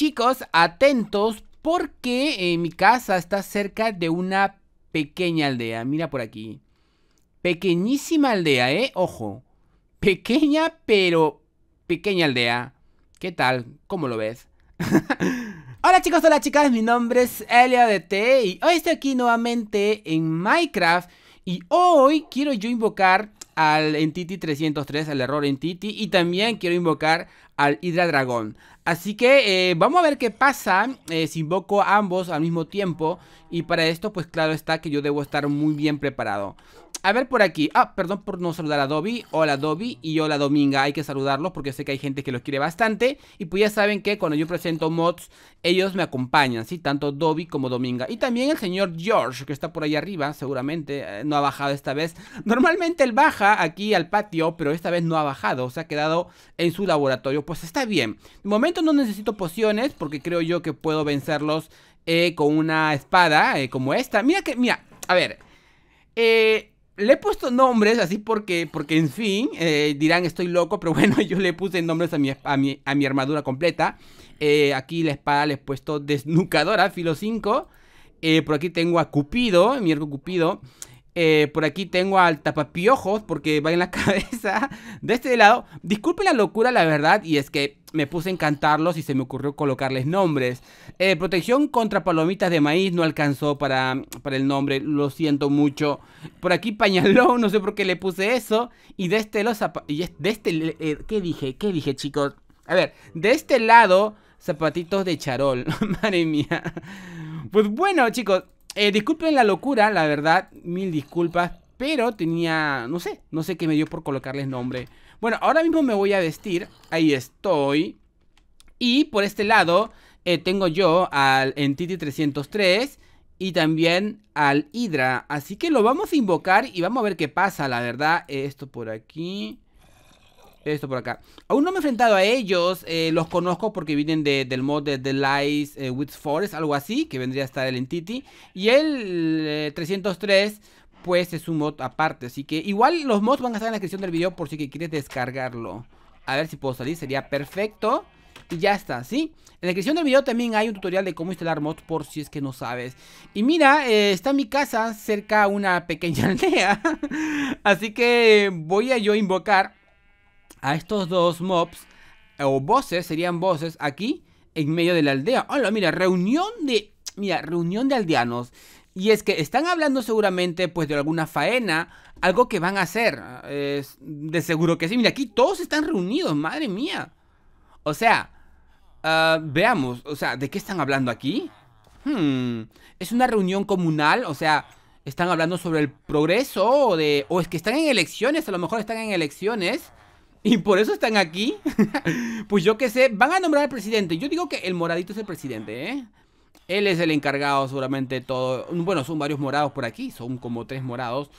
Chicos, atentos porque eh, mi casa está cerca de una pequeña aldea. Mira por aquí. Pequeñísima aldea, ¿eh? Ojo. Pequeña, pero pequeña aldea. ¿Qué tal? ¿Cómo lo ves? hola chicos, hola chicas, mi nombre es T y hoy estoy aquí nuevamente en Minecraft y hoy quiero yo invocar al Entity 303, al error Entity y también quiero invocar al Hidra Dragón. Así que eh, vamos a ver qué pasa eh, si invoco a ambos al mismo tiempo. Y para esto, pues claro está que yo debo estar muy bien preparado. A ver por aquí. Ah, perdón por no saludar a Dobby. Hola Dobby y hola Dominga. Hay que saludarlos porque sé que hay gente que los quiere bastante. Y pues ya saben que cuando yo presento mods, ellos me acompañan, ¿sí? Tanto Dobby como Dominga. Y también el señor George, que está por ahí arriba, seguramente. Eh, no ha bajado esta vez. Normalmente él baja aquí al patio, pero esta vez no ha bajado. Se ha quedado en su laboratorio pues está bien. De momento no necesito pociones porque creo yo que puedo vencerlos eh, con una espada eh, como esta. Mira que, mira, a ver. Eh, le he puesto nombres así porque, porque en fin, dirán estoy loco, pero bueno, yo le puse nombres a mi, armadura completa. aquí la espada le he puesto desnucadora, filo 5. por aquí tengo a Cupido, mi arco Cupido. Eh, por aquí tengo al tapapiojos porque va en la cabeza de este lado. Disculpe la locura, la verdad, y es que me puse a encantarlos y se me ocurrió colocarles nombres. Eh, protección contra palomitas de maíz no alcanzó para, para el nombre, lo siento mucho. Por aquí pañalón, no sé por qué le puse eso. Y de este los de este eh, ¿Qué dije? ¿Qué dije, chicos? A ver, de este lado, zapatitos de charol. Madre mía. Pues bueno, chicos, eh, disculpen la locura, la verdad, mil disculpas, pero tenía, no sé, no sé qué me dio por colocarles nombre. Bueno, ahora mismo me voy a vestir, ahí estoy. Y por este lado eh, tengo yo al Entity 303 y también al Hydra. Así que lo vamos a invocar y vamos a ver qué pasa, la verdad. Esto por aquí esto por acá. Aún no me he enfrentado a ellos, eh, los conozco porque vienen del mod de The Lies eh, with Forest, algo así, que vendría a estar el Entity. Y el 303, eh, pues es un mod aparte, así que igual los mods van a estar en la descripción del video por si que quieres descargarlo. A ver si puedo salir, sería perfecto. Y ya está, ¿sí? En la descripción del video también hay un tutorial de cómo instalar mods por si es que no sabes. Y mira, está mi casa cerca a una pequeña aldea. así que voy a yo invocar a estos dos mobs, o voces, serían voces, aquí en medio de la aldea. Hola, mira, reunión de... Mira, reunión de aldeanos. Y es que están hablando seguramente pues de alguna faena, algo que van a hacer. de seguro que sí. Mira, aquí todos están reunidos, madre mía. O sea, ah, veamos, o sea, ¿de qué están hablando aquí? Hmm, es una reunión comunal, o sea, están hablando sobre el progreso o de... O es que están en elecciones, a lo mejor están en elecciones y por eso están aquí, pues yo qué sé, van a nombrar al presidente. Yo digo que el moradito es el presidente, ¿eh? Él es el encargado seguramente todo. Bueno, son varios morados por aquí, son como tres morados.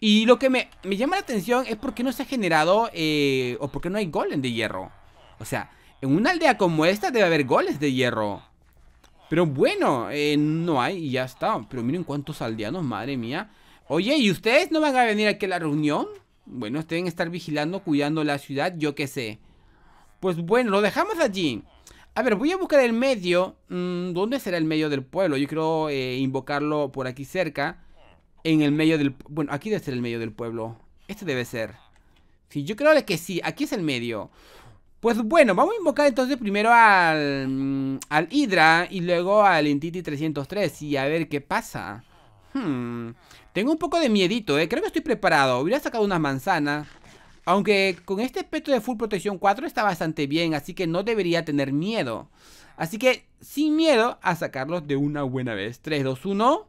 Y lo que me, llama la atención es por qué no se ha generado eh, o por qué no hay golem de hierro. O sea, en una aldea como esta debe haber goles de hierro. Pero bueno, eh, no hay y ya está. Pero miren cuántos aldeanos, madre mía. Oye, ¿y ustedes no van a venir aquí a la reunión? Bueno, deben estar vigilando, cuidando la ciudad, yo qué sé. Pues bueno, lo dejamos allí. A ver, voy a buscar el medio. Mm, ¿Dónde será el medio del pueblo? Yo creo eh, invocarlo por aquí cerca. En el medio del... Bueno, aquí debe ser el medio del pueblo. Este debe ser. Sí, yo creo que sí. Aquí es el medio. Pues bueno, vamos a invocar entonces primero al, mm, al Hydra y luego al Entity 303 y a ver qué pasa. Hmm, tengo un poco de miedito, ¿eh? Creo que estoy preparado. Hubiera sacado unas manzanas. Aunque con este peto de Full Protección 4 está bastante bien, así que no debería tener miedo. Así que, sin miedo, a sacarlos de una buena vez. 3, 2, 1.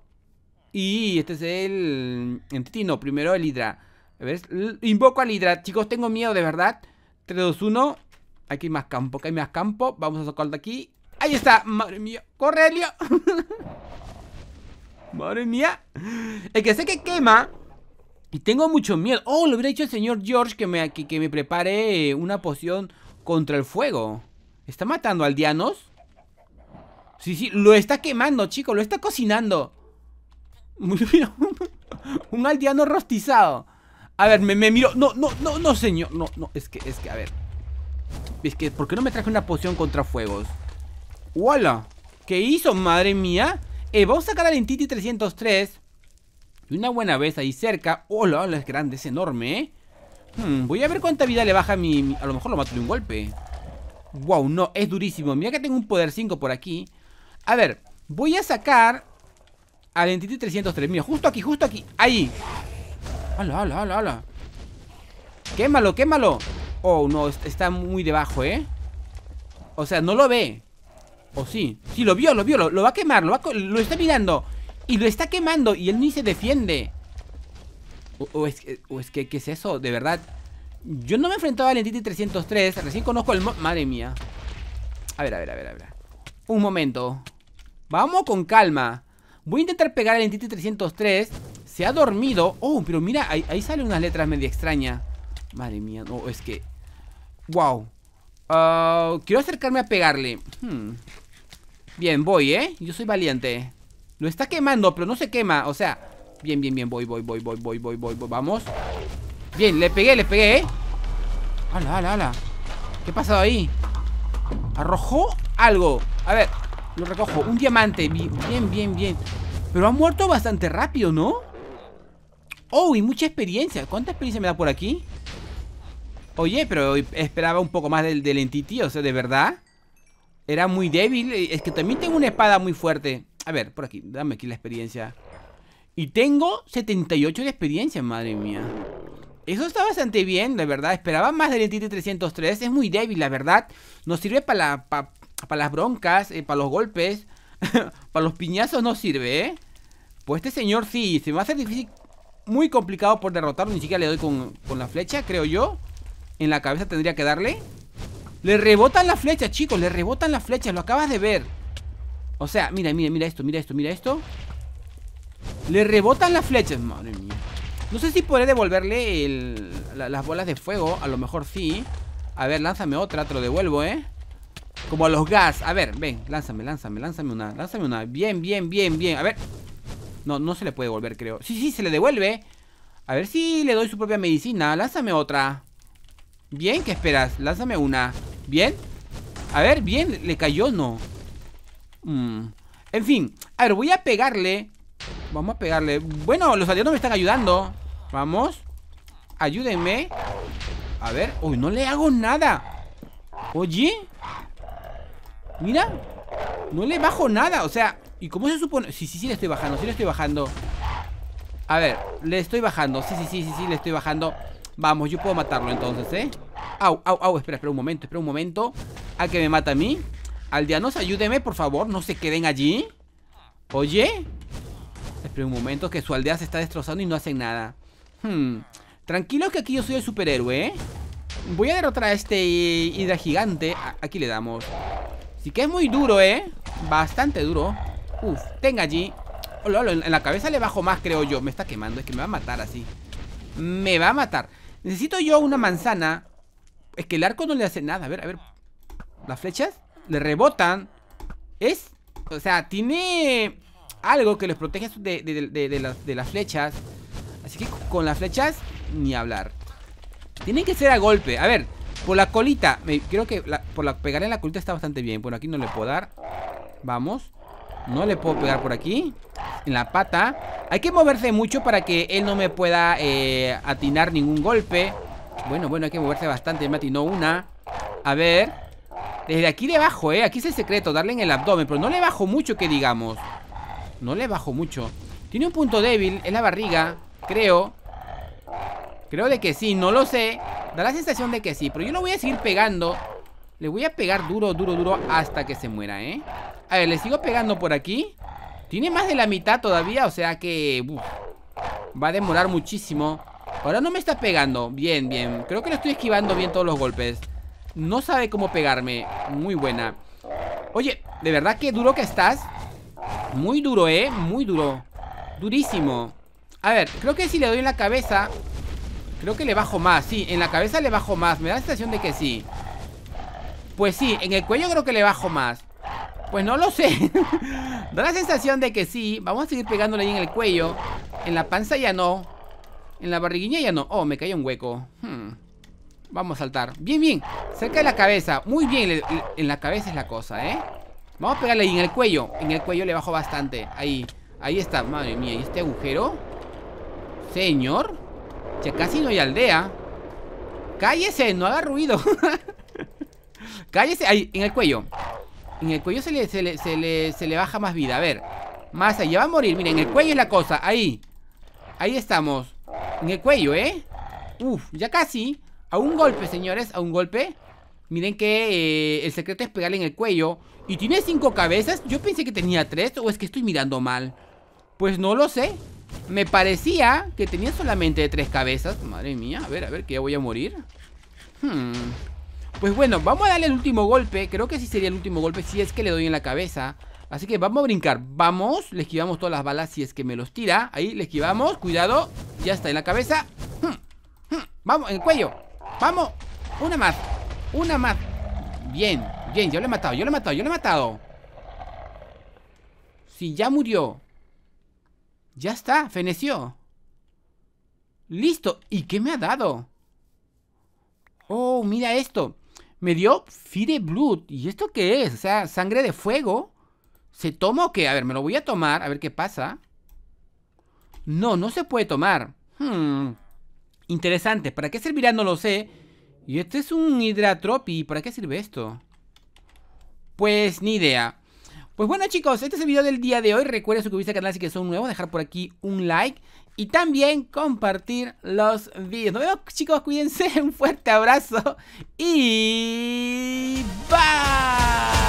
Y este es el... Entitino, primero el Hydra. A ver, invoco al Hydra. Chicos, tengo miedo, de verdad. 3, 2, 1. Aquí hay más campo, aquí hay más campo. Vamos a sacarlo de aquí. Ahí está, madre mía. ¡Correlio! Madre mía. El que sé que quema. Y tengo mucho miedo. Oh, lo hubiera dicho el señor George que me, que, me prepare eh, una poción contra el fuego. ¿Está matando aldeanos? Sí, sí, lo está quemando, chico. Lo está cocinando. Un aldeano rostizado. A ver, me, miro. No, no, no, no, señor. No, no, es que, es que, a ver. Es que, ¿por qué no me traje una poción contra fuegos? ¡Hola! ¿Qué hizo, madre mía? Eh, vamos a sacar al Entity 303. Y una buena vez ahí cerca. Hola, hola, es grande, es enorme, ¿eh? hmm, voy a ver cuánta vida le baja a mi... A lo mejor lo mato de un golpe. Wow, no, es durísimo. Mira que tengo un poder 5 por aquí. A ver, voy a sacar al Entity 303. Mira, justo aquí, justo aquí. Ahí. Hala, hala, hala, hala. Quémalo, quémalo. Oh, no, está muy debajo, ¿eh? O sea, no lo ve. ¿O sí? Sí, lo vio, lo vio, lo, va a quemar, lo, está mirando. Y lo está quemando y él ni se defiende. O, es, o es, que, ¿qué es eso? De verdad. Yo no me enfrentaba al Entity 303. Recién conozco el... Madre mía. A ver, a ver, a ver, a ver. Un momento. Vamos con calma. Voy a intentar pegar al Entity 303. Se ha dormido. Oh, pero mira, ahí, sale salen unas letras medio extrañas. Madre mía, no, es que... Wow. Ah, quiero acercarme a pegarle. Hmm. Bien, voy, ¿eh? Yo soy valiente. Lo está quemando, pero no se quema. O sea, bien, bien, bien. Voy, voy, voy, voy, voy, voy, voy. Vamos. Bien, le pegué, le pegué, ¿eh? Ala, ala, ala. ¿Qué ha pasado ahí? Arrojó algo. A ver, lo recojo. Un diamante. Bien, bien, bien. Pero ha muerto bastante rápido, ¿no? Oh, y mucha experiencia. ¿Cuánta experiencia me da por aquí? Oye, pero esperaba un poco más del, del entity, o sea, de verdad. Era muy débil. Eh, es que también tengo una espada muy fuerte. A ver, por aquí. Dame aquí la experiencia. Y tengo 78 de experiencia, madre mía. Eso está bastante bien, la verdad. Esperaba más del Entity 303. Es muy débil, la verdad. Nos sirve para la, las broncas, eh, para los golpes. para los piñazos no sirve, ¿eh? Pues este señor sí, se me va a hacer difícil. Muy complicado por derrotarlo. Ni siquiera le doy con, con la flecha, creo yo. En la cabeza tendría que darle. Le rebotan las flechas, chicos Le rebotan las flechas, lo acabas de ver O sea, mira, mira, mira esto, mira esto, mira esto Le rebotan las flechas Madre mía No sé si podré devolverle las bolas de fuego A lo mejor sí A ver, lánzame otra, te lo devuelvo, eh Como a los gas, a ver, ven, lánzame, lánzame Lánzame una, lánzame una, bien, bien, bien, bien A ver, no, no se le puede devolver, creo Sí, sí, se le devuelve A ver si le doy su propia medicina, lánzame otra Bien, ¿qué esperas? Lánzame una Bien. A ver, bien. Le cayó, no. Mm. En fin. A ver, voy a pegarle. Vamos a pegarle. Bueno, los aliados me están ayudando. Vamos. Ayúdenme. A ver. Uy, no le hago nada. Oye. Mira. No le bajo nada. O sea, ¿y cómo se supone? Sí, sí, sí, le estoy bajando. Sí, le estoy bajando. A ver, le estoy bajando. Sí, sí, sí, sí, sí, le estoy bajando. Vamos, yo puedo matarlo entonces, ¿eh? Au, au, au, espera, espera un momento, espera un momento A que me mata a mí Aldeanos, ayúdeme, por favor, no se queden allí Oye Espera un momento, que su aldea se está destrozando y no hacen nada hmm, Tranquilo que aquí yo soy el superhéroe, ¿eh? Voy a derrotar a este hidra gigante Aquí le damos Sí que es muy duro, ¿eh? Bastante duro Uf, tenga allí oh, En la cabeza le bajo más, creo yo Me está quemando, es que me va a matar así Me va a matar Necesito yo una manzana es que el arco no le hace nada. A ver, a ver. Las flechas le rebotan. Es... O sea, tiene algo que les protege de, las, flechas. Así que con las flechas, ni hablar. Tiene que ser a golpe. A ver, por la colita. creo que por la en la colita está bastante bien. Bueno, aquí no le puedo dar. Vamos. No le puedo pegar por aquí. En la pata. Hay que moverse mucho para que él no me pueda eh, atinar ningún golpe. Bueno, bueno, hay que moverse bastante, Mati. No una. A ver. Desde aquí debajo, ¿eh? Aquí es el secreto, darle en el abdomen. Pero no le bajo mucho, que digamos. No le bajo mucho. Tiene un punto débil, es la barriga. Creo. Creo de que sí, no lo sé. Da la sensación de que sí, pero yo lo voy a seguir pegando. Le voy a pegar duro, duro, duro hasta que se muera, ¿eh? A ver, le sigo pegando por aquí. Tiene más de la mitad todavía, o sea que... va a demorar muchísimo. Ahora no me está pegando Bien, bien Creo que lo estoy esquivando bien todos los golpes No sabe cómo pegarme Muy buena Oye, de verdad que duro que estás Muy duro, eh Muy duro Durísimo A ver, creo que si le doy en la cabeza Creo que le bajo más Sí, en la cabeza le bajo más Me da la sensación de que sí Pues sí, en el cuello creo que le bajo más Pues no lo sé Da la sensación de que sí Vamos a seguir pegándole ahí en el cuello En la panza ya no en la barriguilla ya no. Oh, me cayó un hueco. Hmm. Vamos a saltar. Bien, bien. Cerca de la cabeza. Muy bien. en la cabeza es la cosa, ¿eh? Vamos a pegarle ahí en el cuello. En el cuello le bajo bastante. Ahí. Ahí está. Madre mía. ¿Y este agujero? Señor. Ya casi no hay aldea. Cállese. No haga ruido. Cállese. Ahí. En el cuello. En el cuello se le, se le, se le, baja más vida. A ver. Más allá. Va a morir. Miren. En el cuello es la cosa. Ahí. Ahí estamos. En el cuello, ¿eh? Uf, ya casi A un golpe, señores, a un golpe Miren que eh, el secreto es pegarle en el cuello ¿Y tiene cinco cabezas? Yo pensé que tenía tres ¿O es que estoy mirando mal? Pues no lo sé Me parecía que tenía solamente tres cabezas Madre mía, a ver, a ver, que ya voy a morir hmm. Pues bueno, vamos a darle el último golpe Creo que sí sería el último golpe si es que le doy en la cabeza Así que vamos a brincar Vamos, le esquivamos todas las balas si es que me los tira Ahí, le esquivamos, cuidado ya está, en la cabeza hmm, hmm, Vamos, en el cuello Vamos, una más Una más Bien, bien, yo lo he matado, yo lo he matado, yo lo he matado Si ya murió Ya está, feneció Listo, ¿y qué me ha dado? Oh, mira esto Me dio Fire Blood ¿Y esto qué es? O sea, sangre de fuego ¿Se toma o qué? A ver, me lo voy a tomar A ver qué pasa No, no se puede tomar Hmm, interesante. ¿Para qué servirá? No lo sé. Y este es un hidratropi. ¿Para qué sirve esto? Pues ni idea. Pues bueno chicos, este es el video del día de hoy. Recuerden suscribirse al canal si que son nuevos, dejar por aquí un like y también compartir los videos. Nos vemos chicos, cuídense, un fuerte abrazo y bye.